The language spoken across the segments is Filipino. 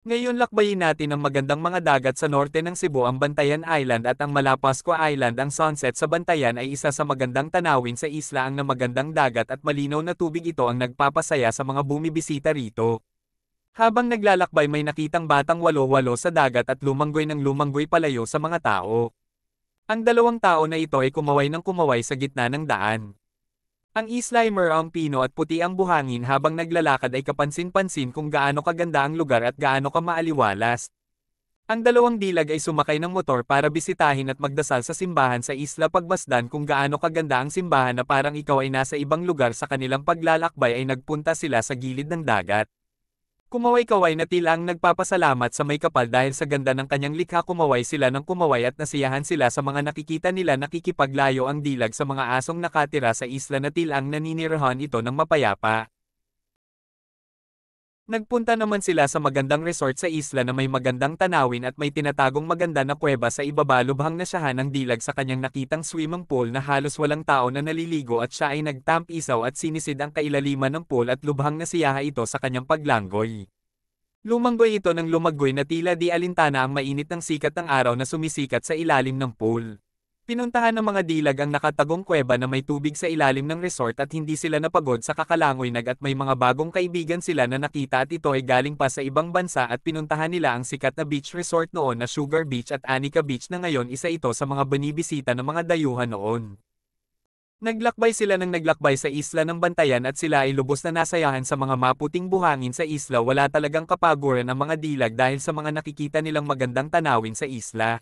Ngayon lakbayin natin ang magandang mga dagat sa norte ng Cebu ang Bantayan Island at ang Malapascua Island ang sunset sa Bantayan ay isa sa magandang tanawin sa isla ang na magandang dagat at malinaw na tubig ito ang nagpapasaya sa mga bumibisita rito. Habang naglalakbay may nakitang batang walo-walo sa dagat at lumanggoy ng lumanggoy palayo sa mga tao. Ang dalawang tao na ito ay kumaway ng kumaway sa gitna ng daan. Ang isla ang pino at puti ang buhangin habang naglalakad ay kapansin-pansin kung gaano kaganda ang lugar at gaano ka maaliwalas. Ang dalawang dilag ay sumakay ng motor para bisitahin at magdasal sa simbahan sa isla pagmasdan kung gaano kaganda ang simbahan na parang ikaw ay nasa ibang lugar sa kanilang paglalakbay ay nagpunta sila sa gilid ng dagat. Kumaway-kaway na tilang nagpapasalamat sa may kapal dahil sa ganda ng kanyang likha kumaway sila ng kumaway at nasiyahan sila sa mga nakikita nila nakikipaglayo ang dilag sa mga asong nakatira sa isla na tilang naninirahan ito ng mapayapa. Nagpunta naman sila sa magandang resort sa isla na may magandang tanawin at may tinatagong maganda na kuweba sa ibaba lubhang na ng dilag sa kanyang nakitang swimming pool na halos walang tao na naliligo at siya ay nagtamp isaw at sinisid ang kailaliman ng pool at lubhang nasiyaha ito sa kanyang paglanggoy. Lumanggoy ito ng lumagoy na tila di alintana ang mainit ng sikat ng araw na sumisikat sa ilalim ng pool. Pinuntahan ng mga dilag ang nakatagong kuweba na may tubig sa ilalim ng resort at hindi sila napagod sa kakalangoy nag at may mga bagong kaibigan sila na nakita at ito ay galing pa sa ibang bansa at pinuntahan nila ang sikat na beach resort noon na Sugar Beach at Anika Beach na ngayon isa ito sa mga binibisita ng mga dayuhan noon. Naglakbay sila ng naglakbay sa isla ng Bantayan at sila ay lubos na nasayahan sa mga maputing buhangin sa isla wala talagang kapaguran ang mga dilag dahil sa mga nakikita nilang magandang tanawin sa isla.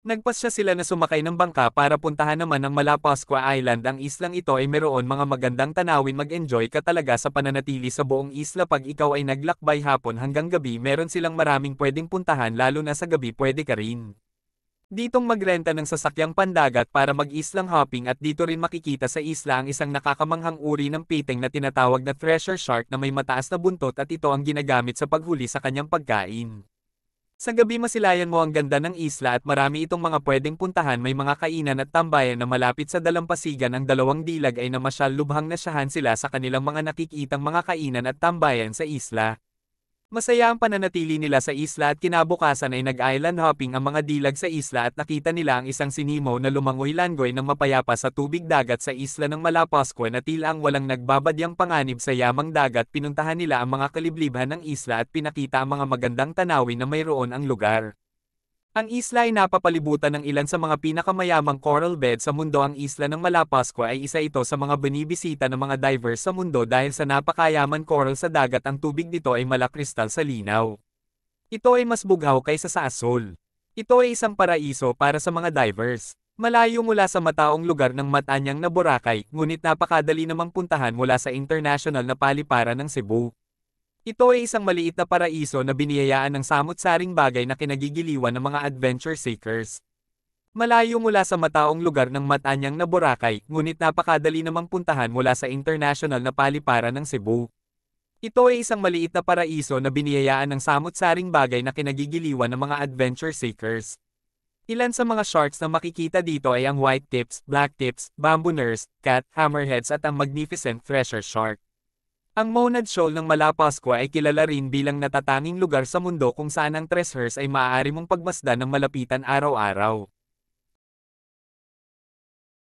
Nagpasya sila na sumakay ng bangka para puntahan naman ang Malapascua Island. Ang islang ito ay meron mga magandang tanawin mag-enjoy ka talaga sa pananatili sa buong isla pag ikaw ay naglakbay hapon hanggang gabi meron silang maraming pwedeng puntahan lalo na sa gabi pwede ka rin. Ditong magrenta ng sasakyang pandagat para mag-islang hopping at dito rin makikita sa isla ang isang nakakamanghang uri ng piting na tinatawag na treasure shark na may mataas na buntot at ito ang ginagamit sa paghuli sa kanyang pagkain. Sa gabi masilayan mo ang ganda ng isla at marami itong mga pwedeng puntahan may mga kainan at tambayan na malapit sa dalampasigan ang dalawang dilag ay namasyal lubhang nasyahan sila sa kanilang mga nakikitang mga kainan at tambayan sa isla. Masaya ang pananatili nila sa isla at kinabukasan ay nag-island hopping ang mga dilag sa isla at nakita nila ang isang sinimo na lumangoy-langoy ng mapayapa sa tubig dagat sa isla ng Malapascua na tila ang walang nagbabadyang panganib sa yamang dagat pinuntahan nila ang mga kalibliban ng isla at pinakita ang mga magandang tanawin na mayroon ang lugar. Ang isla ay napapalibutan ng ilan sa mga pinakamayamang coral bed sa mundo. Ang isla ng Malapascua ay isa ito sa mga binibisita ng mga divers sa mundo dahil sa napakayaman coral sa dagat ang tubig dito ay malakristal sa linaw. Ito ay mas bughaw kaysa sa asol. Ito ay isang paraiso para sa mga divers. Malayo mula sa mataong lugar ng Matanyang na Boracay, ngunit napakadali namang puntahan mula sa international na paliparan ng Cebu. Ito ay isang maliit na paraiso na biniyayaan ng samot-saring bagay na kinagigiliwan ng mga adventure seekers. Malayo mula sa mataong lugar ng Matanyang na Boracay, ngunit napakadali namang puntahan mula sa international na paliparan ng Cebu. Ito ay isang maliit na paraiso na biniyayaan ng samot-saring bagay na kinagigiliwan ng mga adventure seekers. Ilan sa mga sharks na makikita dito ay ang white tips, black tips, bamboo nurse, cat, hammerheads at ang magnificent treasure shark. Ang Monad Shoal ng Malapascua ay kilala rin bilang natatanging lugar sa mundo kung saan ang tres ay maaari mong pagmasdan ng malapitan araw-araw.